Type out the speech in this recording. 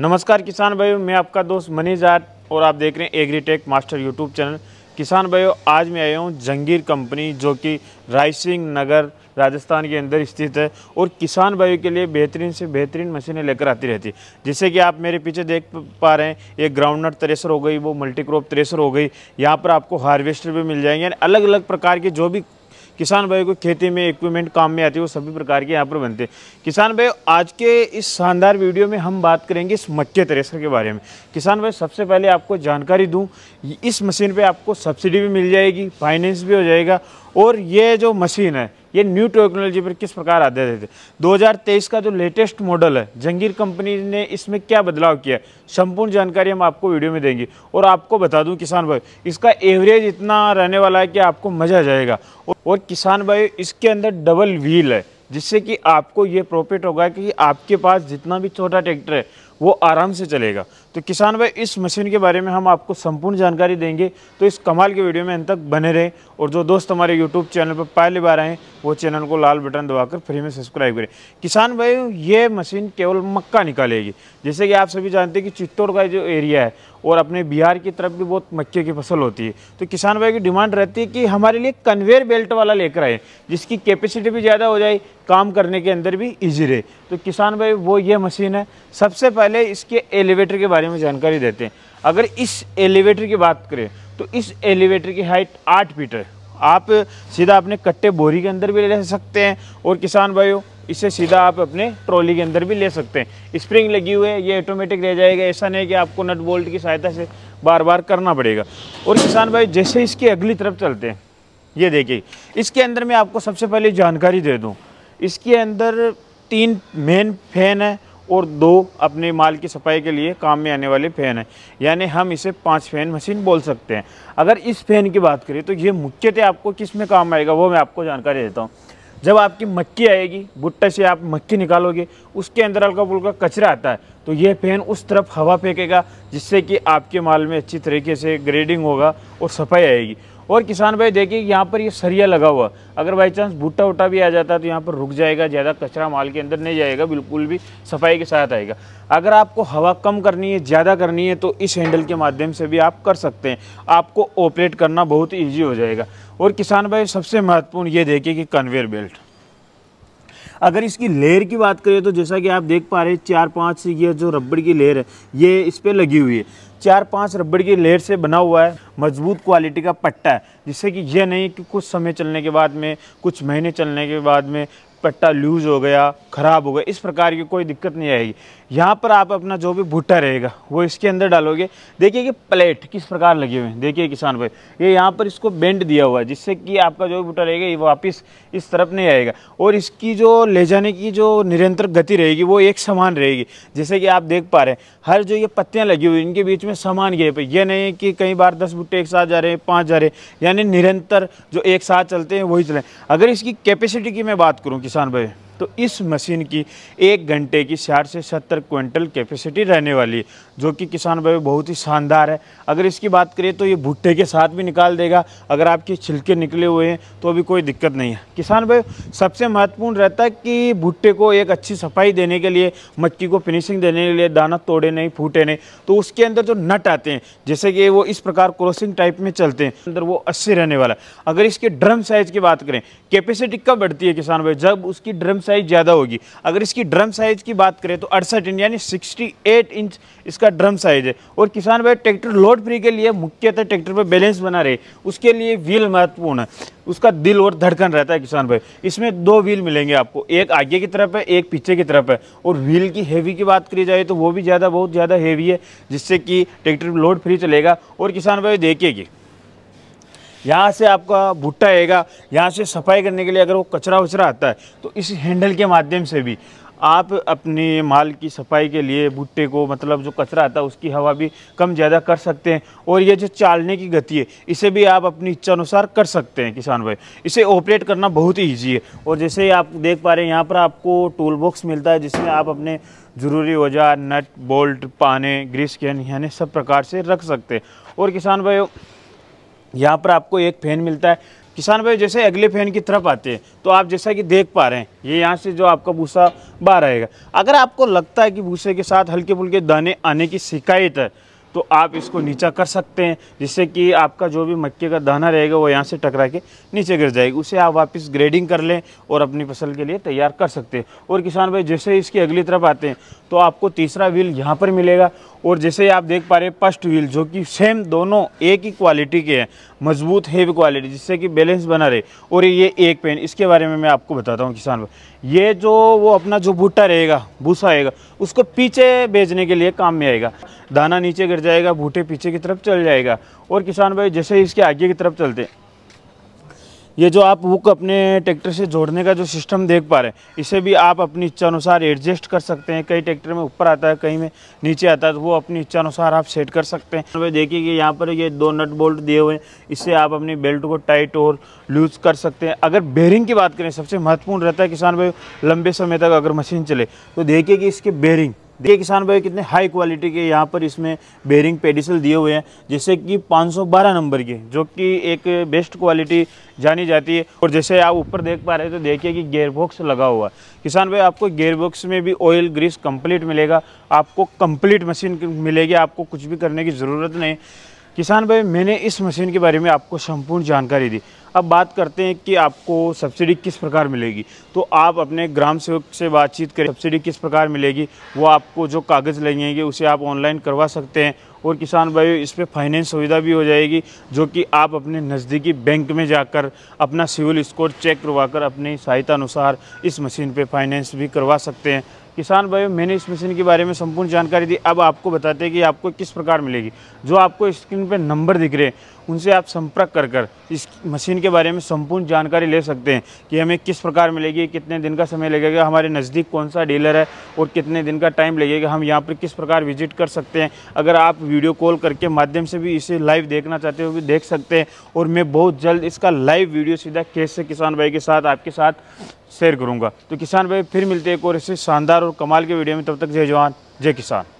नमस्कार किसान भाइयों मैं आपका दोस्त मनीष आर और आप देख रहे हैं एग्रीटेक मास्टर यूट्यूब चैनल किसान भाइयों आज मैं आया हूँ जंगीर कंपनी जो कि रायसिंह नगर राजस्थान के अंदर स्थित है और किसान भाइयों के लिए बेहतरीन से बेहतरीन मशीनें लेकर आती रहती है जैसे कि आप मेरे पीछे देख पा रहे हैं ये ग्राउंड नट थ्रेसर हो गई वो मल्टी क्रॉप थ्रेसर हो गई यहाँ पर आपको हार्वेस्टर भी मिल जाएंगे यानी अलग अलग प्रकार के जो भी किसान भाई को खेती में इक्विपमेंट काम में आती है वो सभी प्रकार के यहाँ पर बनते हैं किसान भाई आज के इस शानदार वीडियो में हम बात करेंगे इस मक्के थ्रेसर के बारे में किसान भाई सबसे पहले आपको जानकारी दूँ इस मशीन पर आपको सब्सिडी भी मिल जाएगी फाइनेंस भी हो जाएगा और ये जो मशीन है ये न्यू टेक्नोलॉजी पर किस प्रकार दो हजार तेईस का जो लेटेस्ट मॉडल है जंगीर कंपनी ने इसमें क्या बदलाव किया है संपूर्ण जानकारी हम आपको वीडियो में देंगे और आपको बता दूं किसान भाई इसका एवरेज इतना रहने वाला है कि आपको मज़ा आ जाएगा और किसान भाई इसके अंदर डबल व्हील है जिससे कि आपको ये प्रॉफिट होगा कि आपके पास जितना भी छोटा ट्रैक्टर है वो आराम से चलेगा तो किसान भाई इस मशीन के बारे में हम आपको संपूर्ण जानकारी देंगे तो इस कमाल के वीडियो में अंत तक बने रहें और जो दोस्त हमारे यूट्यूब चैनल पर पहली बार आएँ वो चैनल को लाल बटन दबाकर फ्री में सब्सक्राइब करें किसान भाई ये मशीन केवल मक्का निकालेगी जैसे कि आप सभी जानते हैं कि चित्तौड़ का जो एरिया है और अपने बिहार की तरफ भी बहुत मक्के की फसल होती है तो किसान भाई की डिमांड रहती है कि हमारे लिए कन्वेयर बेल्ट वाला लेकर आए जिसकी कैपेसिटी भी ज़्यादा हो जाए काम करने के अंदर भी ईजी रहे तो किसान भाई वो ये मशीन है सबसे पहले इसके एलिवेटर के बारे में जानकारी देते हैं अगर इस एलिवेटर की बात करें तो इस एलिवेटर की हाइट आठ मीटर है आप सीधा अपने कट्टे बोरी के अंदर भी ले सकते हैं और किसान भाइयों इसे सीधा आप अपने ट्रॉली के अंदर भी ले सकते हैं स्प्रिंग लगी हुई है ये ऑटोमेटिक रह जाएगा ऐसा नहीं कि आपको नट बोल्ट की सहायता से बार बार करना पड़ेगा और किसान भाई जैसे इसकी अगली तरफ चलते हैं ये देखिए इसके अंदर मैं आपको सबसे पहले जानकारी दे दूँ इसके अंदर तीन मेन फैन है और दो अपने माल की सफाई के लिए काम में आने वाले फ़ैन हैं यानी हम इसे पांच फ़ैन मशीन बोल सकते हैं अगर इस फ़ैन की बात करें तो ये मुख्यतः आपको किस में काम आएगा वो मैं आपको जानकारी देता हूँ जब आपकी मक्की आएगी भुट्टे से आप मक्की निकालोगे उसके अंदर हल्का फुल्का कचरा आता है तो यह फैन उस तरफ हवा फेंकेगा जिससे कि आपके माल में अच्छी तरीके से ग्रेडिंग होगा और सफाई आएगी और किसान भाई देखिए यहाँ पर ये सरिया लगा हुआ अगर बाई चांस भुट्टा वुट्टा भी आ जाता है तो यहाँ पर रुक जाएगा ज़्यादा कचरा माल के अंदर नहीं जाएगा बिल्कुल भी सफाई के साथ आएगा अगर आपको हवा कम करनी है ज़्यादा करनी है तो इस हैंडल के माध्यम से भी आप कर सकते हैं आपको ऑपरेट करना बहुत ईजी हो जाएगा और किसान भाई सबसे महत्वपूर्ण ये देखिए कि कन्वेयर बेल्ट अगर इसकी लेयर की बात करें तो जैसा कि आप देख पा रहे हैं चार पाँच ये जो रबड़ की लेयर है ये इस पर लगी हुई है चार पांच रबड़ की लेयर से बना हुआ है मजबूत क्वालिटी का पट्टा है जिससे कि यह नहीं कि कुछ समय चलने के बाद में कुछ महीने चलने के बाद में पट्टा लूज़ हो गया ख़राब हो गया इस प्रकार की कोई दिक्कत नहीं आएगी यहाँ पर आप अपना जो भी भुट्टा रहेगा वो इसके अंदर डालोगे देखिए कि प्लेट किस प्रकार लगे हुए हैं देखिए किसान भाई ये यह यहाँ पर इसको बेंड दिया हुआ है जिससे कि आपका जो भी भुट्टा रहेगा ये वापस इस तरफ नहीं आएगा और इसकी जो ले जाने की जो निरंतर गति रहेगी वो एक समान रहेगी जैसे कि आप देख पा रहे हैं हर जो ये पत्तियाँ लगी हुई इनके बीच में समान गैप है ये नहीं कि कई बार दस भुट्टे एक साथ जा रहे हैं पाँच जा रहे हैं यानी निरंतर जो एक साथ चलते हैं वही चलें अगर इसकी कैपेसिटी की मैं बात करूँ कि किसान भाई तो इस मशीन की एक घंटे की साठ से सत्तर क्विंटल कैपेसिटी रहने वाली है जो कि किसान भाई बहुत ही शानदार है अगर इसकी बात करें तो ये भुट्टे के साथ भी निकाल देगा अगर आपके छिलके निकले हुए हैं तो अभी कोई दिक्कत नहीं है किसान भाई सबसे महत्वपूर्ण रहता है कि भुट्टे को एक अच्छी सफाई देने के लिए मक्की को फिनिशिंग देने के लिए दाना तोड़े नहीं फूटे नहीं तो उसके अंदर जो नट आते हैं जैसे कि वो इस प्रकार क्रॉसिंग टाइप में चलते हैं अंदर वो अस्सी रहने वाला अगर इसके ड्रम साइज़ की बात करें कैपेसिटी कब बढ़ती है किसान भाई जब उसकी ड्रम साइज साइज़ ज़्यादा होगी अगर इसकी ड्रम साइज़ की बात करें तो अड़सठ इंच यानी 68 इंच इसका ड्रम साइज़ है और किसान भाई ट्रैक्टर लोड फ्री के लिए मुख्यतः ट्रैक्टर पर बैलेंस बना रहे उसके लिए व्हील महत्वपूर्ण है उसका दिल और धड़कन रहता है किसान भाई इसमें दो व्हील मिलेंगे आपको एक आगे की तरफ है एक पीछे की तरफ है और व्हील की हैवी की बात करी जाए तो वो भी ज़्यादा बहुत ज़्यादा हैवी है जिससे कि ट्रैक्टर लोड फ्री चलेगा और किसान भाई देखेगी यहाँ से आपका भुट्टा आएगा यहाँ से सफाई करने के लिए अगर वो कचरा वचरा आता है तो इस हैंडल के माध्यम से भी आप अपने माल की सफाई के लिए भुट्टे को मतलब जो कचरा आता है उसकी हवा भी कम ज़्यादा कर सकते हैं और ये जो चालने की गति है इसे भी आप अपनी इच्छा अनुसार कर सकते हैं किसान भाई इसे ऑपरेट करना बहुत ही ईजी है और जैसे ही आप देख पा रहे हैं यहाँ पर आपको टूल बॉक्स मिलता है जिसमें आप अपने ज़रूरी औजार नट बोल्ट पाने ग्रीस कैन यानी सब प्रकार से रख सकते हैं और किसान भाई यहाँ पर आपको एक फैन मिलता है किसान भाई जैसे अगले फैन की तरफ आते हैं तो आप जैसा कि देख पा रहे हैं ये यहाँ से जो आपका भूसा बाहर आएगा अगर आपको लगता है कि भूसे के साथ हल्के फुल्के दाने आने की शिकायत है तो आप इसको नीचा कर सकते हैं जिससे कि आपका जो भी मक्के का दाना रहेगा वो यहाँ से टकरा के नीचे गिर जाएगी उसे आप वापस ग्रेडिंग कर लें और अपनी फसल के लिए तैयार कर सकते हैं और किसान भाई जैसे ही इसकी अगली तरफ आते हैं तो आपको तीसरा व्हील यहाँ पर मिलेगा और जैसे ही आप देख पा रहे हैं फर्स्ट व्हील जो कि सेम दोनों एक ही क्वालिटी के हैं मजबूत हैवी क्वालिटी जिससे कि बैलेंस बना रहे और ये एक पेन इसके बारे में मैं आपको बताता हूँ किसान भाई ये जो वो अपना जो भुट्टा रहेगा भूसा आएगा उसको पीछे बेचने के लिए काम में आएगा दाना नीचे गिर जाएगा भूटे पीछे की तरफ चल जाएगा और किसान भाई जैसे ही इसके आगे की तरफ चलते ये जो आप हुक अपने ट्रैक्टर से जोड़ने का जो सिस्टम देख पा रहे हैं इसे भी आप अपनी इच्छा अनुसार एडजस्ट कर सकते हैं कई ट्रैक्टर में ऊपर आता है कहीं में नीचे आता है तो वो अपनी इच्छा अनुसार आप सेट कर सकते हैं तो देखिए कि यहाँ पर ये दो नट बोल्ट दिए हुए हैं इससे आप अपनी बेल्ट को टाइट और लूज कर सकते हैं अगर बेरिंग की बात करें सबसे महत्वपूर्ण रहता है किसान भाई लंबे समय तक अगर मशीन चले तो देखिए कि इसके बेरिंग देखिए किसान भाई कितने हाई क्वालिटी के यहाँ पर इसमें बेरिंग पेडिसल दिए हुए हैं जैसे कि 512 नंबर के जो कि एक बेस्ट क्वालिटी जानी जाती है और जैसे आप ऊपर देख पा रहे हैं तो देखिए कि गेयरबॉक्स लगा हुआ है किसान भाई आपको गेयरबॉक्स में भी ऑयल ग्रीस कंप्लीट मिलेगा आपको कंप्लीट मशीन मिलेगी आपको कुछ भी करने की ज़रूरत नहीं किसान भाई मैंने इस मशीन के बारे में आपको संपूर्ण जानकारी दी अब बात करते हैं कि आपको सब्सिडी किस प्रकार मिलेगी तो आप अपने ग्राम सेवक से बातचीत करें सब्सिडी किस प्रकार मिलेगी वो आपको जो कागज़ लगेंगे उसे आप ऑनलाइन करवा सकते हैं और किसान भाई इस पर फाइनेंस सुविधा भी हो जाएगी जो कि आप अपने नज़दीकी बैंक में जाकर अपना सिविल स्कोर चेक करवा कर अपनी सहायता अनुसार इस मशीन पर फाइनेंस भी करवा सकते हैं किसान भाई मैंने इस मशीन के बारे में संपूर्ण जानकारी दी अब आपको बताते हैं कि आपको किस प्रकार मिलेगी जो आपको स्क्रीन पर नंबर दिख रहे हैं उनसे आप संपर्क कर कर इस मशीन के बारे में संपूर्ण जानकारी ले सकते हैं कि हमें किस प्रकार मिलेगी कितने दिन का समय लगेगा हमारे नज़दीक कौन सा डीलर है और कितने दिन का टाइम लगेगा हम यहाँ पर किस प्रकार विजिट कर सकते हैं अगर आप वीडियो कॉल करके माध्यम से भी इसे लाइव देखना चाहते हो भी देख सकते हैं और मैं बहुत जल्द इसका लाइव वीडियो सीधा केस से किसान भाई के साथ आपके साथ शेयर करूँगा तो किसान भाई फिर मिलते हैं एक और इसे शानदार और कमाल के वीडियो में तब तक जय जवान जय किसान